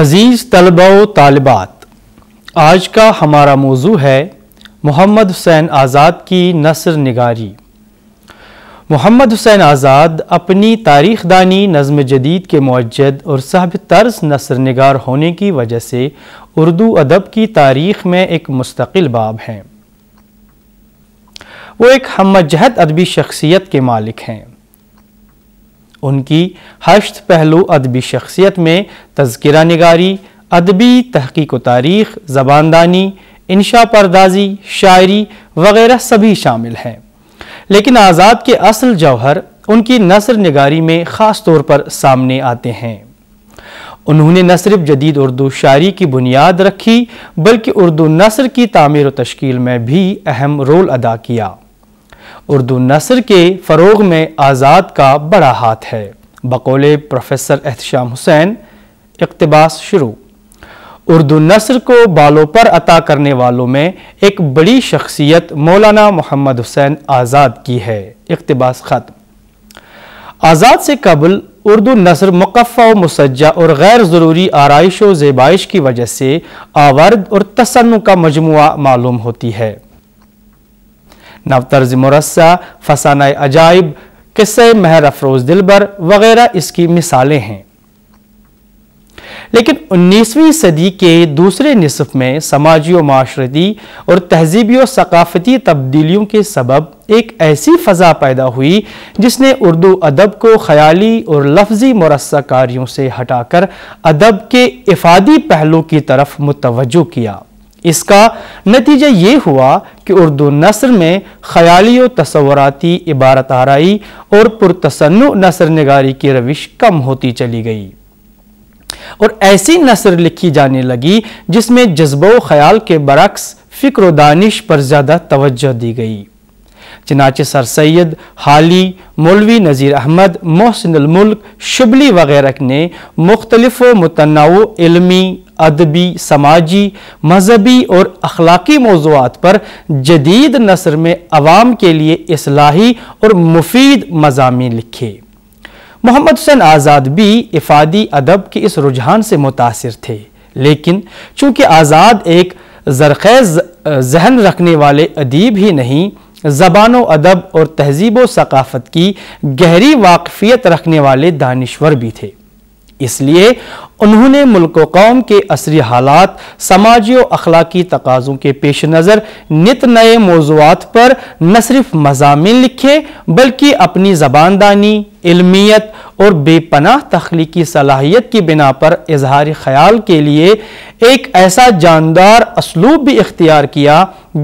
अज़ीज़ तलबा तालबात आज का हमारा मौजू है मोहम्मद हुसैन आज़ाद की नसर निगारी मोहम्मद हुसैन आज़ाद अपनी तारीख दानी नज़म जदीद के मजद और साहब तर्ज नसर नगार होने की वजह से उर्दू अदब की तारीख में एक मुस्तकिल बाब हैं वो एक हम जहत अदबी शख्सियत के मालिक हैं उनकी हश्त पहलू अदबी शख्सियत में तस्करा नगारी अदबी तहकीक तारीख जबानदानी इंशा परदाजी शायरी वगैरह सभी शामिल हैं लेकिन आज़ाद के असल जौहर उनकी नसर निगारी में ख़ास तौर पर सामने आते हैं उन्होंने न सिर्फ जदीद उर्दू शायरी की बुनियाद रखी बल्कि उर्दू नसर की तामीर और तश्कील में भी अहम रोल अदा किया उर्दू नसर के फ़रोग में आज़ाद का बड़ा हाथ है बकौले प्रोफेसर एहतशाम हुसैन इकतबास शुरू उर्दू नसर को बालों पर अता करने वालों में एक बड़ी शख्सियत मौलाना मोहम्मद हुसैन आज़ाद की है इकतबास ख़त्म आज़ाद से कबल उर्दू नसर मुकफ़ा मुसज्जा और गैर ज़रूरी आरइश व जेबाइश की वजह से आवर्द और तसन का मजमू मालूम होती है नवतर्ज मुरस्सा फसाना अजाइब किस्से महर अफरोज़ दिलबर वगैरह इसकी मिसालें हैं लेकिन 19वीं सदी के दूसरे नसफ में समाजी व माशरती और तहजीबी और सकाफती तब्दीलियों के सबब एक ऐसी फ़ज़ा पैदा हुई जिसने उर्दू अदब को ख्याली और लफ्ज़ी मरस्कारियों से हटाकर अदब के इफादी पहलू की तरफ मुतवजो किया इसका नतीजा ये हुआ कि उर्दू नसर में ख्याली और तस्वराती इबारत आरई और पुरतसनु नसर नगारी की रविश कम होती चली गई और ऐसी नसर लिखी जाने लगी जिसमें जज्बो ख्याल के बरक्स फ़िक्र दानिश पर ज़्यादा तवज्जो दी गई चनाचे सर सैद हाली मौलवी नज़ीर अहमद मोहसिनमल्क शुबली वगैरह ने मुख्तलफ़ मतनाव इलमी अदबी समाजी मजहबी और अखलाकी मौजूद पर जदीद नसर में आवाम के लिए असलाही और मुफीद मजामी लिखे मोहम्मद हुसैन आज़ाद भी इफादी अदब के इस रुझान से मुतासर थे लेकिन चूँकि आज़ाद एक जरखेज़ जहन रखने वाले अदीब ही नहीं ज़बान अदब और तहजीब व सकाफ़त की गहरी वाकफ़ियत रखने वाले दानश्वर भी थे इसलिए उन्होंने मुल्क कौम के असरी हालात समाजी और अखलाकी तकाज़ों के पेश नज़र नित नए मौजूद पर न सिर्फ मजामी लिखे बल्कि अपनी ज़बानदानी इलमियत और बेपनाह तख्लीकी सलाहियत की बिना पर इजहार ख्याल के लिए एक ऐसा जानदार असलूब भी इख्तियार किया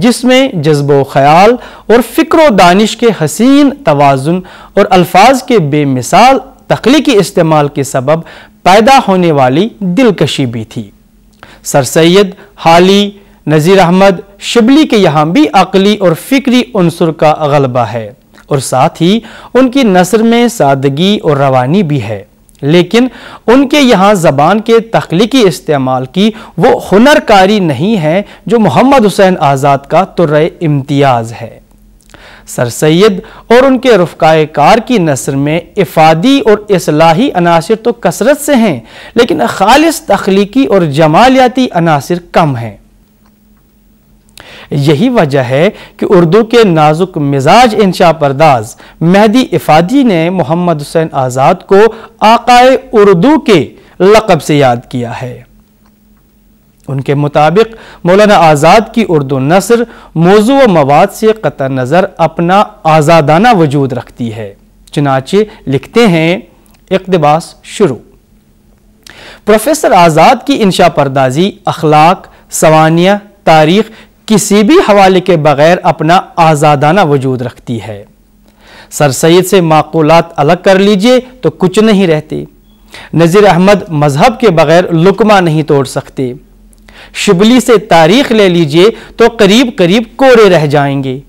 जिसमें जज्बो ख्याल और फ़िक्र दानिश के हसीन तोज़ुन और अल्फाज के बेमिसाल तख्लीकी इस्तेमाल के सबब पैदा होने वाली दिलकशी भी थी सर सैद हाली नज़ीर अहमद शिबली के यहाँ भी अकली और फ़िक्री अनसर का गलबा है और साथ ही उनकी नसर में सादगी और रवानी भी है लेकिन उनके यहाँ ज़बान के तख्लीकी इस्तेमाल की वो हुनरकारी नहीं है जो मोहम्मद हुसैन आज़ाद का तुर्र इम्तियाज़ है सर सैद और उनके रफ़ाय कार की नसर में इफादी और असलाही अनासर तो कसरत से हैं लेकिन खालस तख्लीकी और जमालियाती अनासर कम हैं यही वजह है कि उर्दू के नाजुक मिजाज इंशा परदाज मेहदी इफादी ने मोहम्मद हुसैन आज़ाद को आकाए उर्दू के लकब से याद किया है उनके मुताबिक मौलाना आज़ाद की उर्दू नसर मौजू व मवाद से क़त नज़र अपना आज़ादाना वजूद रखती है चनाचे लिखते हैं इकतबास शुरू प्रोफेसर आज़ाद की इंशा परदाजी अखलाक सवानिया तारीख किसी भी हवाले के बगैर अपना आज़ादाना वजूद रखती है सर सैद से माकूलात अलग कर लीजिए तो कुछ नहीं रहते नज़ीर अहमद मज़हब के बगैर लुकमा नहीं तोड़ सकते शिबली से तारीख ले लीजिए तो करीब करीब कोरे रह जाएंगे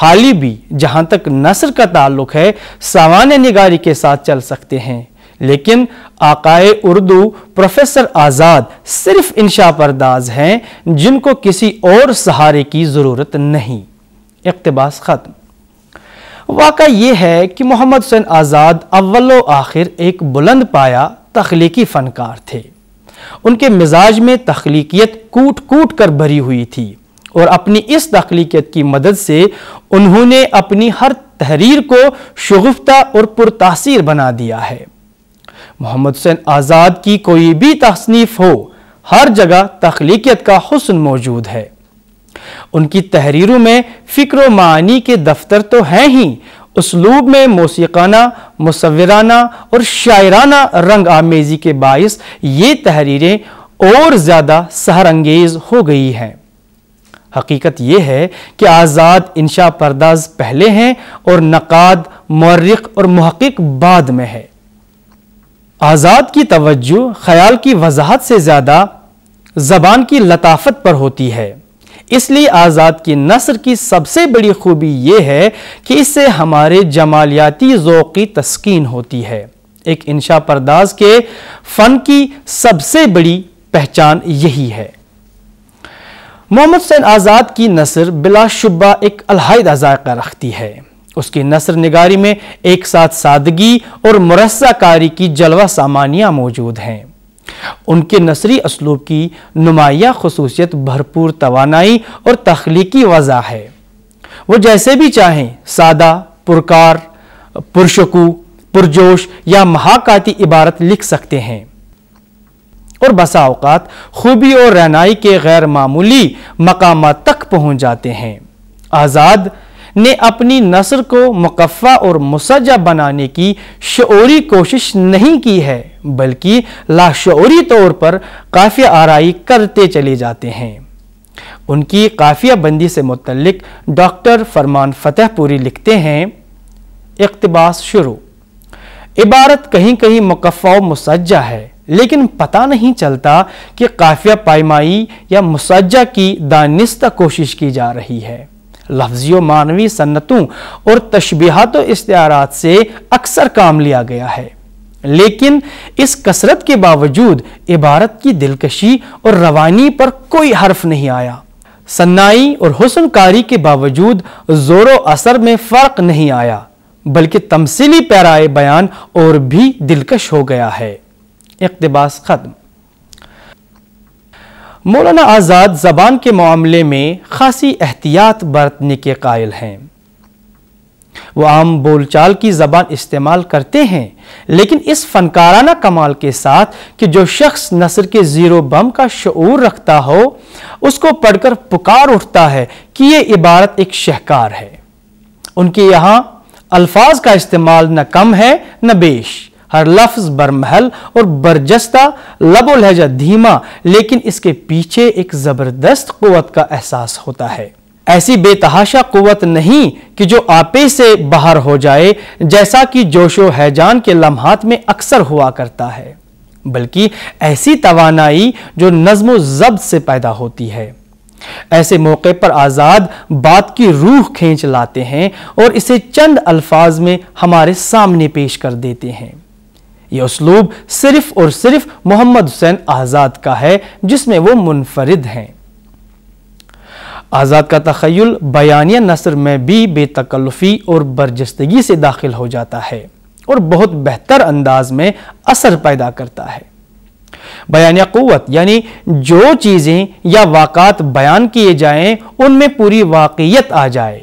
हाल ही भी जहाँ तक नसर का ताल्लुक है सामान्य निगारी के साथ चल सकते हैं लेकिन आकाए उर्दू प्रोफेसर आज़ाद सिर्फ इंशा परदाज हैं जिनको किसी और सहारे की ज़रूरत नहीं इकतबास ख़त्म वाक़ यह है कि मोहम्मद हुसैन आज़ाद अव्वल आखिर एक बुलंद पाया तख्लीकी फ़नकार थे उनके मिजाज में तख्लीकियत कूट कूट कर भरी हुई थी और अपनी इस तख्लीकियत की मदद से उन्होंने अपनी हर तहरीर को शगुफ्ता और पुरतासीर बना दिया है मोहम्मद हुसैन आज़ाद की कोई भी तसनीफ़ हो हर जगह तख्लीकियत का हसन मौजूद है उनकी तहरीरों में फ़िक्र मानी के दफ्तर तो हैं ही उसलूब में मौसीकाना मुसवराना और शायराना रंग आमेजी के बायस ये तहरीरें और ज़्यादा सहरंगेज़ हो गई हैं हकीकत यह है कि आज़ाद इंशा परदाज पहले हैं और नक़ाद मर्रक और महक़ बाद में है आज़ाद की तवज्जो ख्याल की वजाहत से ज़्यादा ज़बान की लताफत पर होती है इसलिए आज़ाद की नसर की सबसे बड़ी खूबी यह है कि इससे हमारे जमालियाती की तस्किन होती है एक इंशा परदाज के फ़न की सबसे बड़ी पहचान यही है मोहम्मद हुसैन आज़ाद की नसर बिलाशुबा एक अलहदा जायका रखती है उसकी नसर निगारी में एक साथ सादगी और मरसाकारी की जलवा सामानियाँ मौजूद हैं उनके नसरी इसलूब की नुमाया खसूसियत भरपूर तोानाई और तख्लीकी वजह है वो जैसे भी चाहें सादा पुरकार पुरशकू पुरजोश या महाकाती इबारत लिख सकते हैं और बसा अवकात खूबी और रहनाई के गैर मामूली मकाम तक पहुँच जाते हैं आज़ाद ने अपनी नसर को मुकफ़ा और मुसजा बनाने की शौरी कोशिश नहीं की है बल्कि लाशोरी तौर पर काफ़िया आरई करते चले जाते हैं उनकी काफ़िया बंदी से मतलब डॉक्टर फरमान फतेहपुरी लिखते हैं इकतबास शुरू इबारत कहीं कहीं मुकफ़ा मुसजा है लेकिन पता नहीं चलता कि काफिया पाइमाई या मुसजा की दानिस्त कोशिश की जा रही है लफ्ज़ी मानवी सन्नतों और तशबीहात इस्तारात से अक्सर काम लिया गया है लेकिन इस कसरत के बावजूद इबारत की दिलकशी और रवानी पर कोई हर्फ नहीं आया सन्नाई और हुसनकारी के बावजूद जोर असर में फ़र्क नहीं आया बल्कि तमसीली पैराए बयान और भी दिलकश हो गया है इकतबास ख़त्म मौलाना आज़ाद ज़बान के मामले में खासी एहतियात बरतने के कायल हैं वो आम बोलचाल की ज़बान इस्तेमाल करते हैं लेकिन इस फनकाराना कमाल के साथ कि जो शख्स नसर के ज़ीरो बम का शूर रखता हो उसको पढ़कर पुकार उठता है कि ये इबारत एक शहकार है उनके यहाँ अल्फाज का इस्तेमाल न कम है न बेश हर लफ्ज बरमहल और बरजस्ता लबो लहजा धीमा लेकिन इसके पीछे एक ज़बरदस्त क़वत का एहसास होता है ऐसी बेतहाशा क़वत नहीं कि जो आपे से बाहर हो जाए जैसा कि जोशो हैजान के लम्हात में अक्सर हुआ करता है बल्कि ऐसी तोानाई जो नज्म जब्त से पैदा होती है ऐसे मौके पर आज़ाद बात की रूह खींच लाते हैं और इसे चंद अल्फाज में हमारे सामने पेश कर देते हैं ये उसलूब सिर्फ और सिर्फ मोहम्मद हुसैन आज़ाद का है जिसमें वो मुनफरद हैं आज़ाद का तखयल बयानिया नसर में भी बेतकल्फ़ी और बरजस्तगी से दाखिल हो जाता है और बहुत बेहतर अंदाज में असर पैदा करता है बयानिया क़वत यानी जो चीज़ें या वाकत बयान किए जाएं उनमें पूरी वाक़ियत आ जाए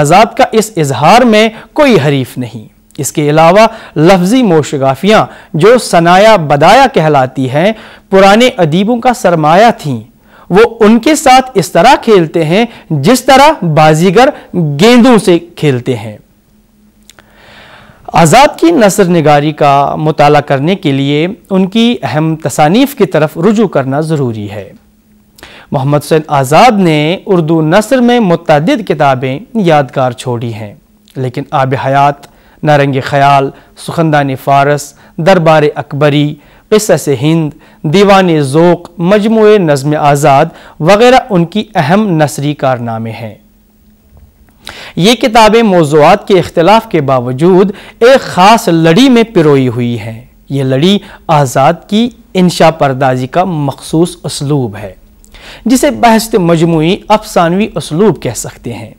आज़ाद का इस इजहार में कोई हरीफ नहीं इसके अलावा लफ्जी मोशगाफियाँ जो सनाया बदाया कहलाती हैं पुराने अदीबों का सरमाया थीं वो उनके साथ इस तरह खेलते हैं जिस तरह बाजीगर गेंदों से खेलते हैं आज़ाद की नसर नगारी का मताल करने के लिए उनकी अहम तसानीफ की तरफ रुजू करना ज़रूरी है मोहम्मद हुसैन आज़ाद ने उर्दू नसर में मतद किताबें यादगार छोड़ी हैं लेकिन आब हयात नारंग ख़याल सुखंदान फ़ारस दरबार अकबरी पिसस हिंद दीवान ज़ोक़ मजमू नज़म आज़ाद वगैरह उनकी अहम नसरी कारनामे हैं ये किताबें मौजूद के अख्तिलाफ के बावजूद एक ख़ास लड़ी में पिरोई हुई हैं ये लड़ी आज़ाद की इंशा परदाजी का मखसूस उसलूब है जिसे बहस्त मजमू अफसानवी उसलूब कह सकते हैं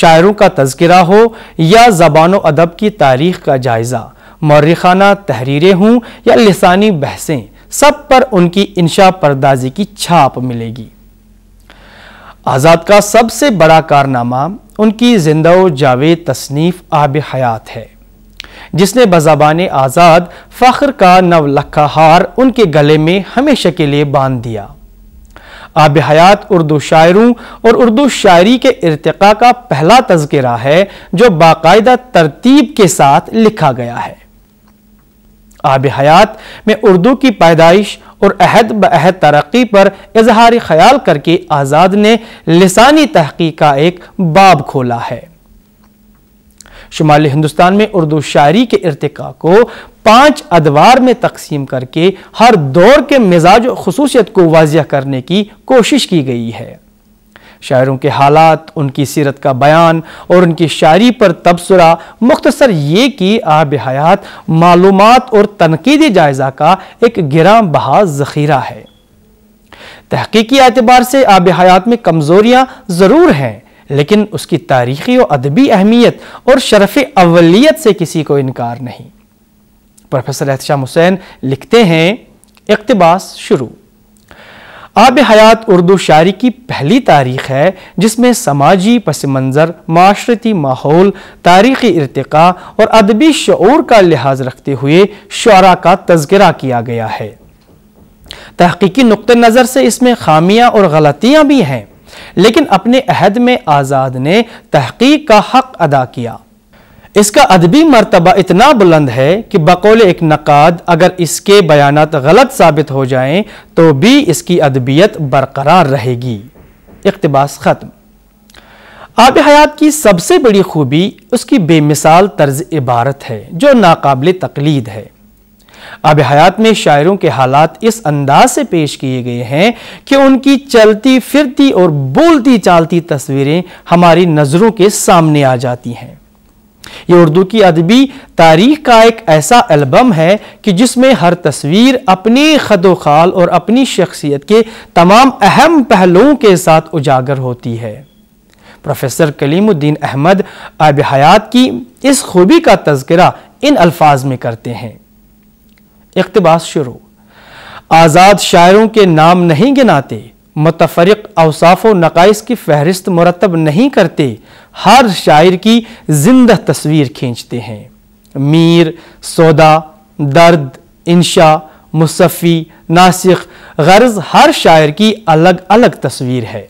शायरों का तस्करा हो या जबान अदब की तारीख का जायज़ा मौरख़ाना तहरीरें हों या लसानी बहसें सब पर उनकी इंशा परदाजी की छाप मिलेगी आज़ाद का सबसे बड़ा कारनामा उनकी जिंदा जावेद तसनीफ़ आब हयात है जिसने बजाबान आज़ाद फ़ख्र का नवलखा हार उनके गले में हमेशा के लिए बांध दिया आब हयात उर्दू शायरों और उर्दू शायरी के इरतका का पहला तस्करा है जो बाकायदा तरतीब के साथ लिखा गया है आब हयात में उर्दू की पैदाइश और अहद बहद तरक्की पर इजहार ख्याल करके आज़ाद ने लसानी तहकी का एक बाब खोला है शुमाली हिंदुस्तान में उर्दू शायरी के इरतका को पांच अदवार में तकसीम करके हर दौर के मिजाज खसूसियत को वाजिया करने की कोशिश की गई है शायरों के हालात उनकी सीरत का बयान और उनकी शायरी पर तबसरा मुख्तसर ये कि आब हयात मालूम और तनकीदी जायजा का एक ग्राम बहा जखीरा है तहकीकी एतबार से आब हयात में कमज़ोरियाँ ज़रूर हैं लेकिन उसकी तारीखी और अदबी अहमियत और शरफ़ अवलीत से किसी को इनकार नहीं प्रोफेसर एहतशाम हुसैन लिखते हैं इकतबास शुरू आब हयात उर्दू शायरी की पहली तारीख है जिसमें समाजी पस मंज़र माशरती माहौल तारीख़ी इरतका और अदबी शूर का लिहाज रखते हुए शुरा का तस्करा किया गया है तहकीकी नुक़ नज़र से इसमें खामियाँ और गलतियाँ भी हैं लेकिन अपने अहद में आज़ाद ने तहकीक का हक अदा किया इसका अदबी मरतबा इतना बुलंद है कि बकौल एक नक़ाद अगर इसके बयान गलत साबित हो जाएं तो भी इसकी अदबियत बरकरार रहेगी इकतबास ख़त्म आब हयात की सबसे बड़ी खूबी उसकी बेमिसाल तर्ज इबारत है जो नाकबिल तकलीद है आब हयात में शायरों के हालात इस अंदाज से पेश किए गए हैं कि उनकी चलती फिरती और बोलती चालती तस्वीरें हमारी नज़रों के सामने आ जाती हैं ये उर्दू की अदबी तारीख का एक ऐसा एल्बम है कि जिसमें हर तस्वीर अपनी खदोखाल और अपनी शख्सियत के तमाम अहम पहलुओं के साथ उजागर होती है प्रोफेसर कलीमुद्दीन अहमद आब हयात की इस खूबी का तस्करा इन अल्फाज में करते हैं इकतबास शुरू आज़ाद शायरों के नाम नहीं गिनाते मतफरक अवसाफ़ नकाइस की फहरिस्त मुरतब नहीं करते हर शायर की जिंदा तस्वीर खींचते हैं मीर सौदा दर्द इंशा मुसफ़ी नासिक गर्ज हर शायर की अलग अलग तस्वीर है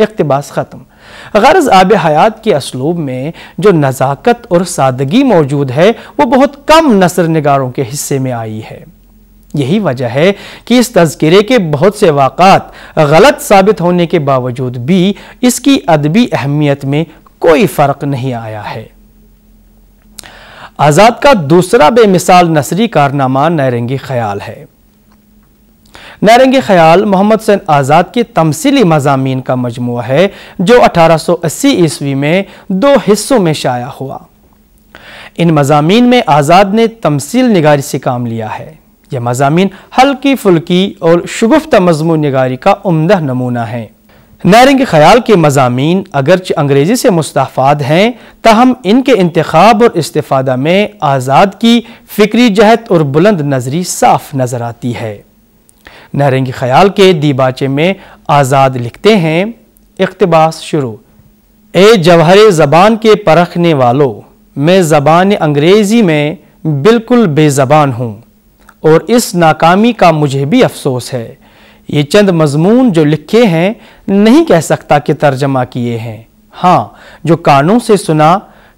इकतबास ख़त्म गर्ज आब हयात के असलूब में जो नज़ाकत और सादगी मौजूद है वह बहुत कम नसर नगारों के हिस्से में आई है यही वजह है कि इस तस्करे के बहुत से वाक़ात गलत साबित होने के बावजूद भी इसकी अदबी अहमियत में कोई फर्क नहीं आया है आज़ाद का दूसरा बेमिसाल नसरी कारनामा नारंगी ख्याल है नारंगी ख्याल मोहम्मद सैन आज़ाद के तमसीली मजामी का मजमू है जो 1880 ईस्वी में दो हिस्सों में शाया हुआ इन मजामी में आज़ाद ने तमसील निगारी से काम लिया है यह मजामी हल्की फुल्की और शगुफ्त मजमू निगारी का उमदा नमूना है नहरिंग ख्याल के मजामी अगरच अंग्रेज़ी से मुस्ताफ़ाद हैं तहम इनके इंतखब और इस्तादा में आज़ाद की फ़िक्री जहत और बुलंद नज़री साफ नज़र आती है नहरिंग ख्याल के दीबाचे में आज़ाद लिखते हैं इकतबास शुरू ए जवहर ज़बान के परखने वालों मैं ज़बान अंग्रेज़ी में बिल्कुल बेज़बान हूँ और इस नाकामी का मुझे भी अफसोस है ये चंद मजमून जो लिखे हैं नहीं कह सकता कि तर्जमा किए हैं हाँ जो कानों से सुना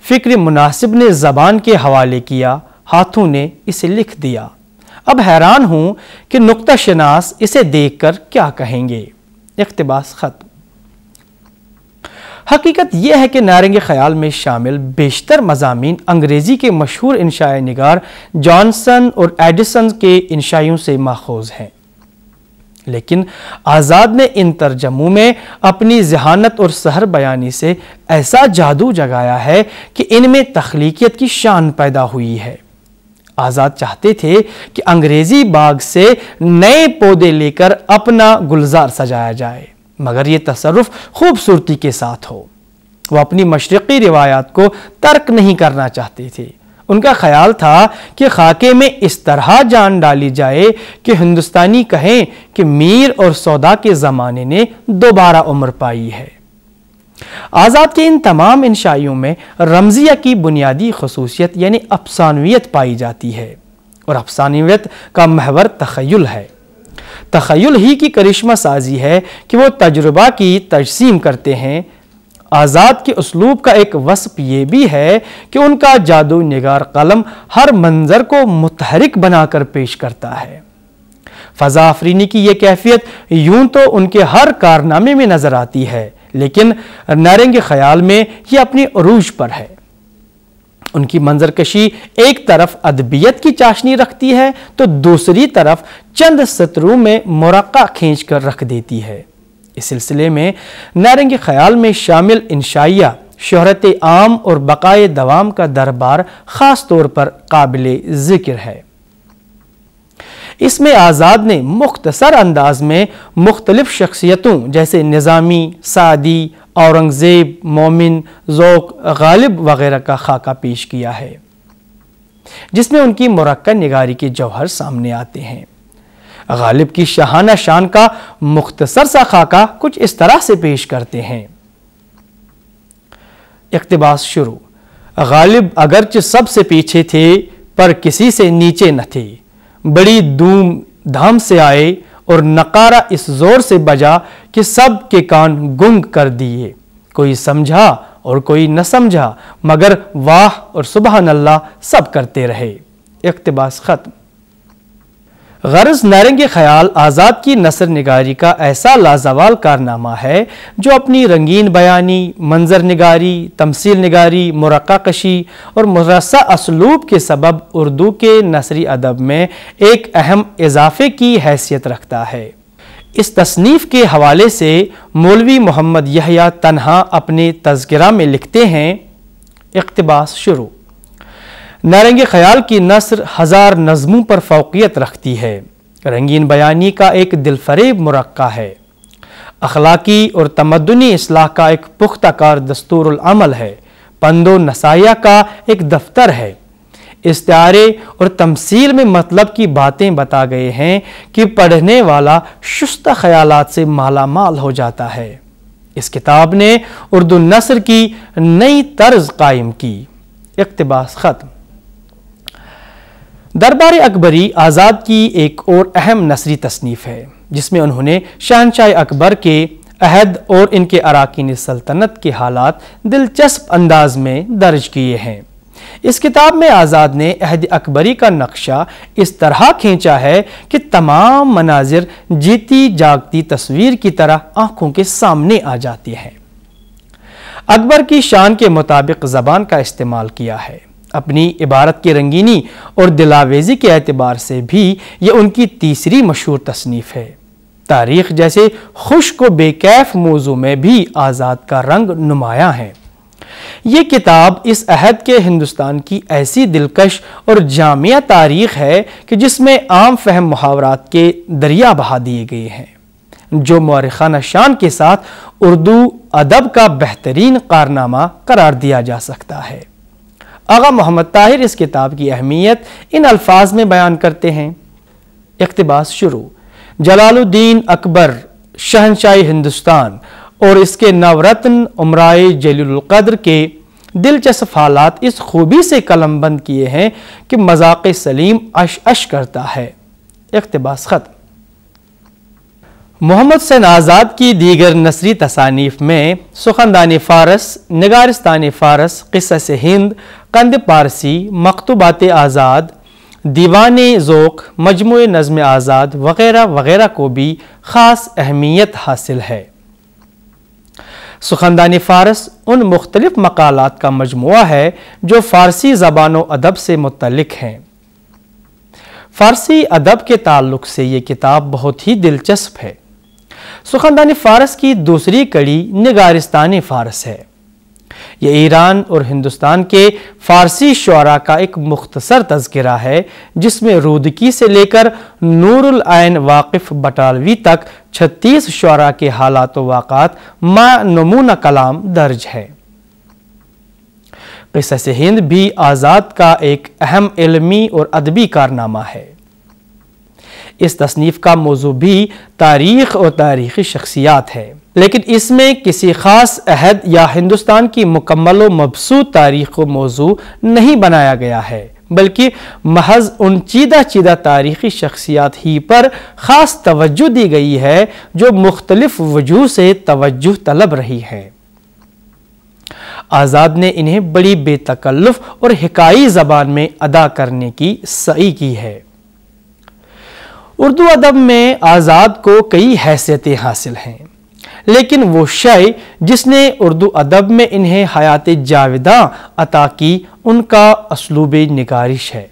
फ़िक्र मुनासिब ने ज़बान के हवाले किया हाथों ने इसे लिख दिया अब हैरान हूँ कि नुकता शनास इसे देख कर क्या कहेंगे इकतबास ख़त्म हकीकत यह है कि नारंग ख्याल में शामिल बेशतर मजामी अंग्रेज़ी के मशहूर इंशाए नगार जॉनसन और एडिसन के इंशाइयों से माखोज हैं लेकिन आज़ाद ने इन तर्जमों में अपनी जहानत और सहर बयानी से ऐसा जादू जगाया है कि इनमें तख्लीकियत की शान पैदा हुई है आज़ाद चाहते थे कि अंग्रेज़ी बाग से नए पौधे लेकर अपना गुलजार सजाया जाए मगर ये तसरफ खूबसूरती के साथ हो वह अपनी मशरक़ी रिवायात को तर्क नहीं करना चाहते थे उनका ख्याल था कि खाके में इस तरह जान डाली जाए कि हिंदुस्तानी कहें कि मीर और सौदा के ज़माने ने दोबारा उम्र पाई है आज़ाद के इन तमाम इंशाइयों में रमज़िया की बुनियादी खसूसियत यानी अफसानवियत पाई जाती है और अफसानवियत का महवर तखयल है तखयल ही की करिश्मा साजी है कि वो तजुर्बा की तजसीम करते हैं आज़ाद के उसलूब का एक वसप ये भी है कि उनका जादू निगार कलम हर मंज़र को मतहरक बनाकर पेश करता है फ़जा आफरीनी की यह कैफियत यूं तो उनके हर कारनामे में नज़र आती है लेकिन नारंग ख्याल में यह अपने अरूज पर है उनकी मंजरकशी एक तरफ अदबियत की चाशनी रखती है तो दूसरी तरफ चंद सत्रों में मुरक्का खींच कर रख देती है इस सिलसिले में नारंग ख्याल में शामिल इंशाइया शहरत आम और बकाए दवाम का दरबार ख़ास तौर पर काबिल ज़िक्र है इसमें आज़ाद ने मुख्तसर अंदाज में मुख्तलिफ शख्सियतों जैसे निज़ामी सादी औरंगज़ेब मोमिन जोक गालिब वगैरह का खाका पेश किया है जिसमें उनकी मरक्का निगारी के जौहर सामने आते हैं गालिब की शहाना शान का मुख्तसर सा खाका कुछ इस तरह से पेश करते हैं इकतबास शुरू गालिब अगरच सबसे पीछे थे पर किसी से नीचे न थे बड़ी धूम धाम से आए और नकारा इस जोर से बजा कि सब के कान गुंग कर दिए कोई समझा और कोई न समझा मगर वाह और सुबह अल्लाह सब करते रहे इकतबास ख़त्म गर्ज नारंग ख्याल आज़ाद की नसर निगारी का ऐसा लाजवाल कारनामा है जो अपनी रंगीन बयानी मंजर निगारी तमसील नगारी मुरक़ा कशी और मुरसा असलूब के सबब उर्दू के नसरी अदब में एक अहम इजाफे की हैसियत रखता है इस तसनीफ़ के हवाले से मौलवी मोहम्मद यहया तनहा अपने तस्करा में लिखते हैं इकतबास शुरू नारंग ख्याल की नसर हज़ार नज़मों पर फोकियत रखती है रंगीन बयानी का एक दिलफरेब मुरक्का है अखलाकी और तमदनी असलाह का एक पुख्ता कार दस्तूरमल है पंदो नसाया का एक दफ्तर है इस्तारे और तमसील में मतलब की बातें बता गए हैं कि पढ़ने वाला शुस्त ख्याल से मालामाल हो जाता है इस किताब ने उर्दू नसर की नई तर्ज कायम की इकतबास ख़त्म दरबार अकबरी आज़ाद की एक और अहम नसरी तसनीफ़ है जिसमें उन्होंने शहनशाह अकबर के अहद और इनके अरकान सल्तनत के हालात दिलचस्प अंदाज में दर्ज किए हैं इस किताब में आज़ाद ने अहद अकबरी का नक्शा इस तरह खींचा है कि तमाम मनाजिर जीती जागती तस्वीर की तरह आंखों के सामने आ जाती हैं अकबर की शान के मुताबिक ज़बान का इस्तेमाल किया है अपनी इबारत की रंगीनी और दिलावेजी के अतबार से भी यह उनकी तीसरी मशहूर तसनीफ़ है तारीख़ जैसे खुश को बेकैफ मौजू में भी आज़ाद का रंग नुमाया है ये किताब इस अहद के हिंदुस्तान की ऐसी दिलकश और जामिया तारीख है कि जिसमें आम फहम मुहावरात के दरिया बहा दिए गए हैं जो मौरखाना शान के साथ उर्दू अदब का बेहतरीन कारनामा करार दिया जा सकता है आगा मोहम्मद ताहिर इस किताब की अहमियत इन अल्फाज में बयान करते हैं इकतबास शुरू जलालुद्दीन अकबर शहनशाही हिंदुस्तान और इसके नवरत्न उमराए जलीलकद्र के दिलचस्प हालात इस खूबी से कलम बंद किए हैं कि मजाक सलीम अश अश करता है इकतबास ख़त्म मोहम्मद सैन आज़ाद की दीगर नसरी तसानीफ में सुखनदान फ़ारस नगारस्तान फ़ारस क़स्स हिंद कंद पारसी मकतूबात आज़ाद दीवान ज़ोक मजमु नज़म आज़ाद वगैरह वगैरह को भी ख़ास अहमियत हासिल है सुखनदान फ़ारस उन मुख्तलिफ मकालत का मजमु है जो फ़ारसी ज़बान अदब से मुतलक हैं फ़ारसी अदब के ताल्लुक से ये किताब बहुत ही दिलचस्प है सुखानदानी फ़ारस की दूसरी कड़ी निगारिस्तानी फ़ारस है ये ईरान और हिंदुस्तान के फ़ारसी शुरा का एक मुख्तसर तस्करा है जिसमें रूदकी से लेकर आयन वाक़िफ़ बटालवी तक छत्तीस शुरा के हालात वाक़ात मा नमूना कलाम दर्ज है कस हिंद भी आज़ाद का एक अहम इलमी और अदबी कारनामा है इस तसनीफ़ का मौजू भी तारीख़ और तारीख़ी शख्सियात है लेकिन इसमें किसी ख़ास अहद या हिंदुस्तान की मुकम्मल मबसू तारीख़ व मौजू नहीं बनाया गया है बल्कि महज उन चीदा चीदा तारीख़ी शख्सियात ही पर ख़ास तवज्जो दी गई है जो मुख्तलिफ वजूह से तवज्जो तलब रही है आज़ाद ने इन्हें बड़ी बेतकल्लुफ़ और हिकाई ज़बान में अदा करने की सही की है उर्दू अदब में आज़ाद को कई हैसियतें हासिल हैं लेकिन वो शय जिसने उर्दू अदब में इन्हें हयात जाविदा अता की उनका उसलूब निगारिश है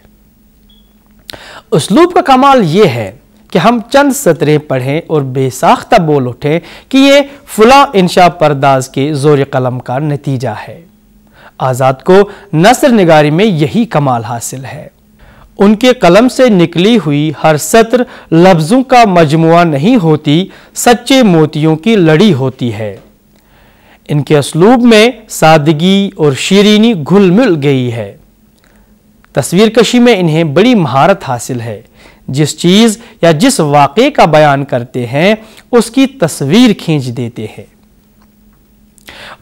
उसलूब का कमाल ये है कि हम चंद सतरे पढ़ें और बेसाख्ता बोल उठें कि ये फुला इंशा परदाज के ज़ोर कलम का नतीजा है आज़ाद को नसर निगारी में यही कमाल हासिल है उनके कलम से निकली हुई हर सत्र लफ्ज़ों का मजमुआ नहीं होती सच्चे मोतियों की लड़ी होती है इनके असलूब में सादगी और शीरीनी घुल मिल गई है तस्वीर कशी में इन्हें बड़ी महारत हासिल है जिस चीज़ या जिस वाक़े का बयान करते हैं उसकी तस्वीर खींच देते हैं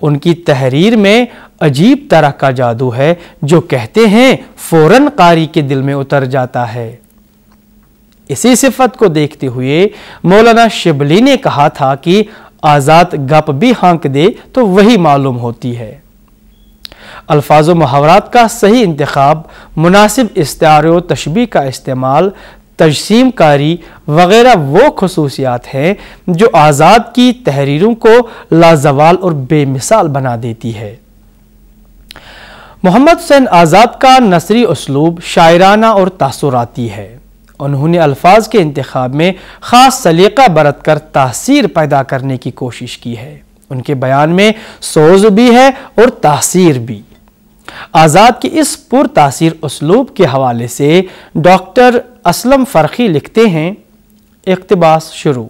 उनकी तहरीर में अजीब तरह का जादू है जो कहते हैं फौरन कारी के दिल में उतर जाता है इसी सिफत को देखते हुए मौलाना शिबली ने कहा था कि आज़ाद गप भी हांक दे तो वही मालूम होती है अल्फाज महावरात का सही इंतखब मुनासिब इस्तार तशबी का इस्तेमाल तजसीम कारी वगैरह वो खसूसियात हैं जो आज़ाद की तहरीरों को लाजवाल और बेमिसाल बना देती है मोहम्मद हुसैन आज़ाद का नसरी उसलूब शायराना और तासराती है उन्होंने अल्फाज के इंतखब में ख़ास सलीका बरत कर तासीर पैदा करने की कोशिश की है उनके बयान में सोज भी है और तासीर भी आज़ाद के इस पुरतासर उसलूब के हवाले से डॉक्टर असलम फ़र्की लिखते हैं इकतबास शुरू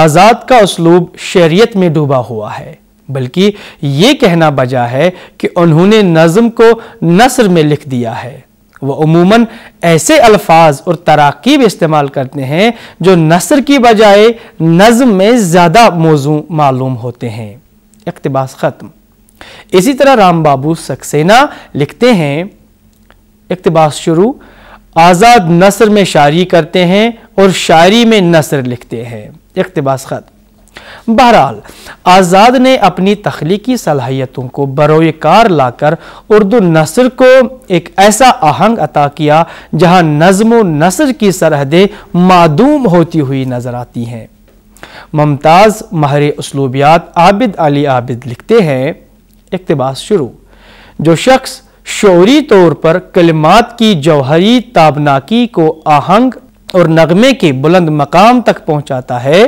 आज़ाद का उसलूब शरीयत में डूबा हुआ है बल्कि ये कहना बजा है कि उन्होंने नज़म को नसर में लिख दिया है वह अमूमन ऐसे अल्फाज और तराकीब इस्तेमाल करते हैं जो नसर की बजाय नज़म में ज़्यादा मौजू मालूम होते हैं इकतबास ख़त्म इसी तरह राम बाबू सक्सेना लिखते हैं इकतबास शुरू आज़ाद नसर में शायरी करते हैं और शायरी में नसर लिखते हैं इकतबास ख़त बहरहाल आज़ाद ने अपनी तख्लीकी सलाहियतों को बरोकार लाकर उर्दू नसर को एक ऐसा आहंग अता किया जहाँ नज्म नसर की सरहदें मादूम होती हुई नज़र आती हैं मुमताज़ माहर उसलूबियात आबिद अली आबिद लिखते हैं इकतबास शुरू जो शख्स शौरी तौर पर कलमात की जौहरी ताबनाकी को आहंग और नगमे के बुलंद मकाम तक पहुंचाता है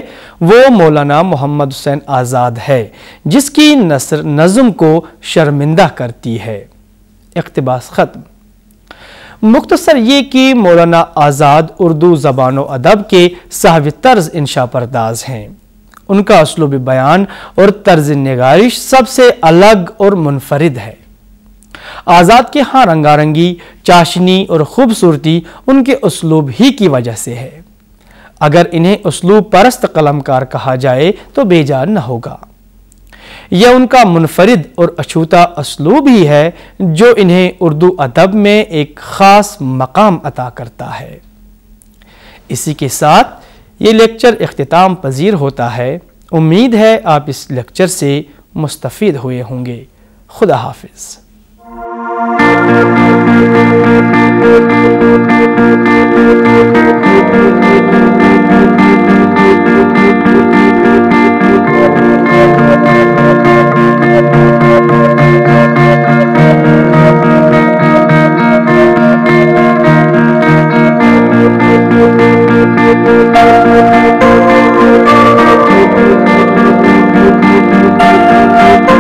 वो मौलाना मोहम्मद हुसैन आज़ाद है जिसकी नसर नज़म को शर्मिंदा करती है इकतबास ख़त्म मुख्तसर ये कि मौलाना आज़ाद उर्दू ज़बान अदब के साहव तर्ज इंशा परदाज हैं उनका उसलूब बयान और तर्ज नगारिश सबसे अलग और मुनफरद है आज़ाद के यहाँ रंगारंगी चाशनी और ख़ूबसूरती उनके उसलूब ही की वजह से है अगर इन्हें उसलूब परस्त कलमकार कहा जाए तो बेजान न होगा यह उनका मुनफरद और अछूता उसलूब ही है जो इन्हें उर्दू अदब में एक ख़ास मकाम अता करता है इसी के साथ ये लेक्चर अख्ताम पजीर होता है उम्मीद है आप इस लेक्चर से मुस्तफ़ हुए होंगे खुदा हाफिज़ Thank you.